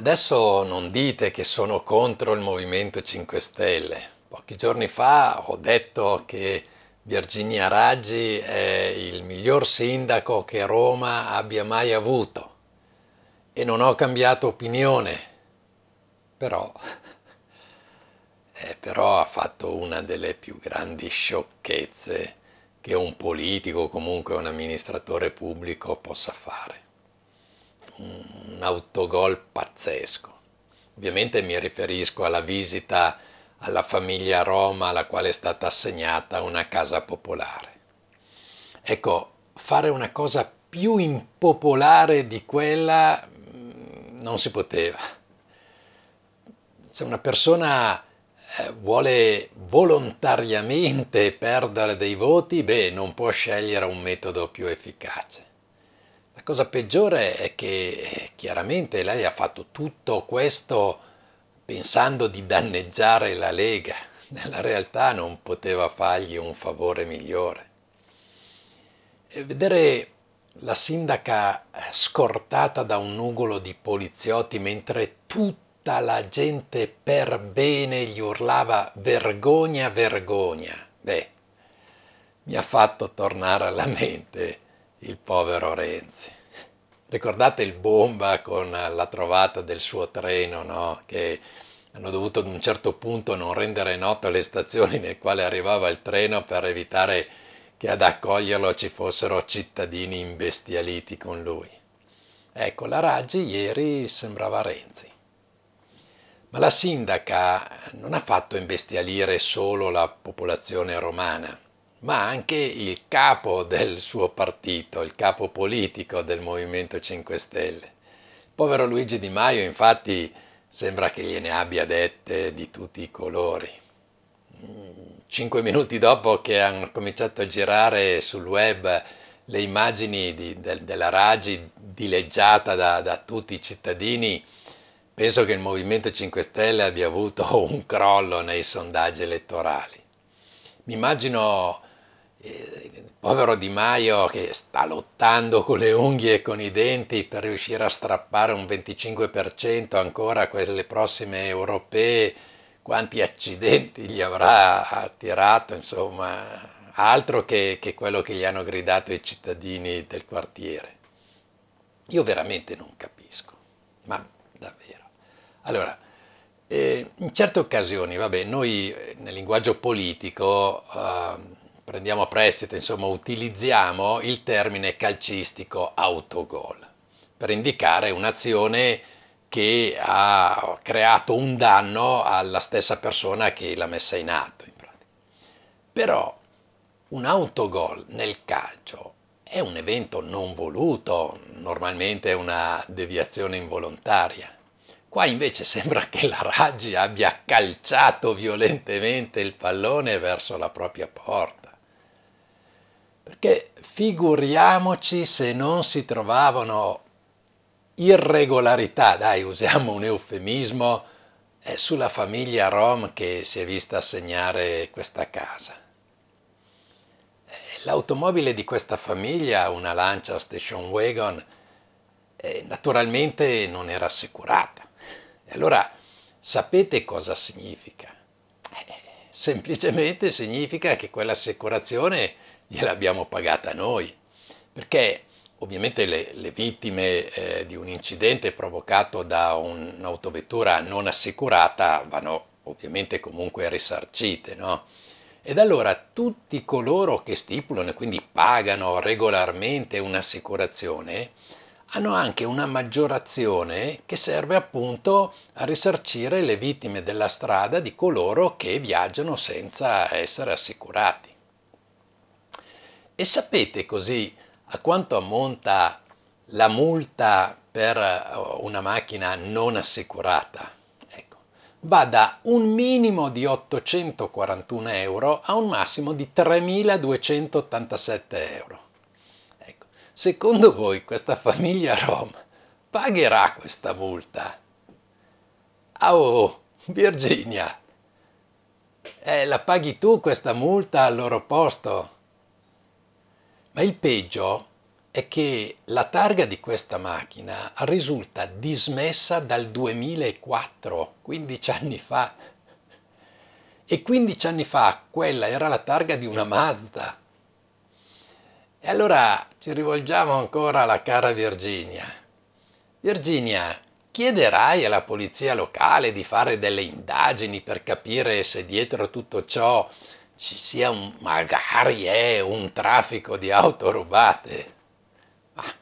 Adesso non dite che sono contro il Movimento 5 Stelle. Pochi giorni fa ho detto che Virginia Raggi è il miglior sindaco che Roma abbia mai avuto e non ho cambiato opinione, però, eh, però ha fatto una delle più grandi sciocchezze che un politico, comunque un amministratore pubblico, possa fare un autogol pazzesco. Ovviamente mi riferisco alla visita alla famiglia Roma alla quale è stata assegnata una casa popolare. Ecco, fare una cosa più impopolare di quella mm, non si poteva. Se una persona eh, vuole volontariamente perdere dei voti, beh, non può scegliere un metodo più efficace. La cosa peggiore è che chiaramente lei ha fatto tutto questo pensando di danneggiare la Lega. Nella realtà non poteva fargli un favore migliore. E vedere la sindaca scortata da un nugolo di poliziotti mentre tutta la gente per bene gli urlava vergogna, vergogna. Beh, mi ha fatto tornare alla mente il povero Renzi. Ricordate il bomba con la trovata del suo treno, no? che hanno dovuto ad un certo punto non rendere noto le stazioni nel quale arrivava il treno per evitare che ad accoglierlo ci fossero cittadini imbestialiti con lui. Ecco, la Raggi ieri sembrava Renzi. Ma la sindaca non ha fatto imbestialire solo la popolazione romana, ma anche il capo del suo partito, il capo politico del Movimento 5 Stelle. Povero Luigi Di Maio infatti sembra che gliene abbia dette di tutti i colori. Cinque minuti dopo che hanno cominciato a girare sul web le immagini di, de, della Raggi dileggiata da, da tutti i cittadini, penso che il Movimento 5 Stelle abbia avuto un crollo nei sondaggi elettorali. Mi immagino eh, povero Di Maio che sta lottando con le unghie e con i denti per riuscire a strappare un 25% ancora a quelle prossime europee, quanti accidenti gli avrà attirato, insomma, altro che, che quello che gli hanno gridato i cittadini del quartiere. Io veramente non capisco, ma davvero. Allora, eh, in certe occasioni, vabbè, noi nel linguaggio politico... Eh, prendiamo a prestito, insomma utilizziamo il termine calcistico autogol per indicare un'azione che ha creato un danno alla stessa persona che l'ha messa in atto. In Però un autogol nel calcio è un evento non voluto, normalmente è una deviazione involontaria. Qua invece sembra che la Raggi abbia calciato violentemente il pallone verso la propria porta. Perché figuriamoci se non si trovavano irregolarità, dai usiamo un eufemismo, è sulla famiglia Rom che si è vista assegnare questa casa. Eh, l'automobile di questa famiglia, una Lancia Station Wagon, eh, naturalmente non era assicurata. E allora sapete cosa significa? Eh, semplicemente significa che quell'assicurazione gliel'abbiamo pagata noi, perché ovviamente le, le vittime eh, di un incidente provocato da un'autovettura non assicurata vanno ovviamente comunque risarcite, no? Ed allora tutti coloro che stipulano e quindi pagano regolarmente un'assicurazione hanno anche una maggiorazione che serve appunto a risarcire le vittime della strada di coloro che viaggiano senza essere assicurati. E sapete così a quanto ammonta la multa per eh, una macchina non assicurata? Ecco, va da un minimo di 841 euro a un massimo di 3.287 euro. Ecco, secondo voi questa famiglia Rom pagherà questa multa? Ah, oh, Virginia, eh, la paghi tu questa multa al loro posto? Ma il peggio è che la targa di questa macchina risulta dismessa dal 2004, 15 anni fa. E 15 anni fa quella era la targa di una Mazda. E allora ci rivolgiamo ancora alla cara Virginia. Virginia, chiederai alla polizia locale di fare delle indagini per capire se dietro tutto ciò ci sia un, magari è eh, un traffico di auto rubate. Ah,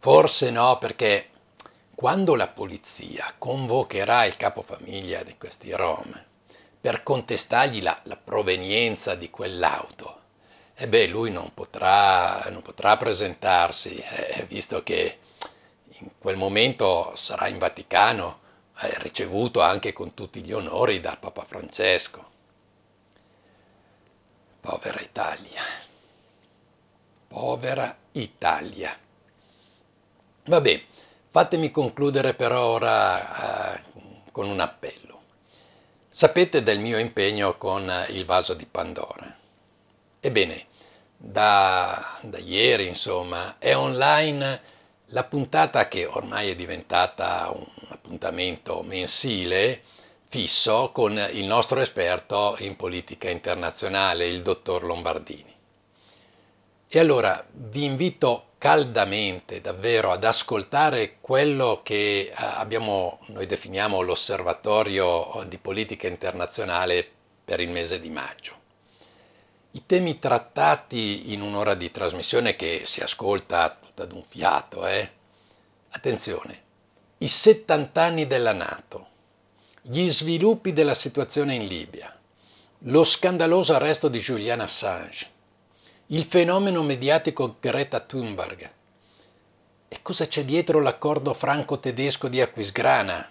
forse no, perché quando la polizia convocherà il capofamiglia di questi Rom per contestargli la, la provenienza di quell'auto, e eh beh, lui non potrà, non potrà presentarsi, eh, visto che in quel momento sarà in Vaticano, eh, ricevuto anche con tutti gli onori da Papa Francesco. Povera Italia. Povera Italia. Vabbè, fatemi concludere però ora eh, con un appello. Sapete del mio impegno con eh, il vaso di Pandora. Ebbene, da, da, ieri, insomma, è online la puntata che ormai è diventata un appuntamento mensile fisso con il nostro esperto in politica internazionale, il dottor Lombardini. E allora vi invito caldamente davvero ad ascoltare quello che eh, abbiamo, noi definiamo l'osservatorio di politica internazionale per il mese di maggio. I temi trattati in un'ora di trasmissione che si ascolta tutta d'un fiato, eh? attenzione, i 70 anni della Nato, gli sviluppi della situazione in Libia, lo scandaloso arresto di Julian Assange, il fenomeno mediatico Greta Thunberg. E cosa c'è dietro l'accordo franco-tedesco di Aquisgrana?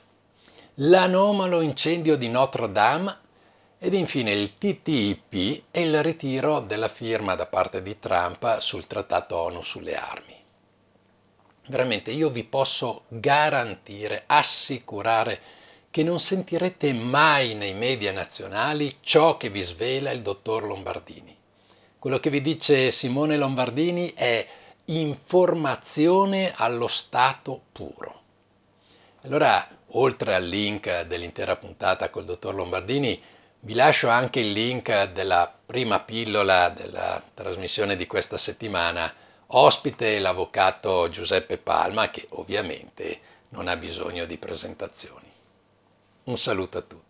L'anomalo incendio di Notre Dame ed infine il TTIP e il ritiro della firma da parte di Trump sul trattato ONU sulle armi. Veramente io vi posso garantire, assicurare che non sentirete mai nei media nazionali ciò che vi svela il dottor Lombardini. Quello che vi dice Simone Lombardini è informazione allo stato puro. Allora, oltre al link dell'intera puntata col dottor Lombardini, vi lascio anche il link della prima pillola della trasmissione di questa settimana, ospite l'avvocato Giuseppe Palma, che ovviamente non ha bisogno di presentazioni. Um saluto a todos.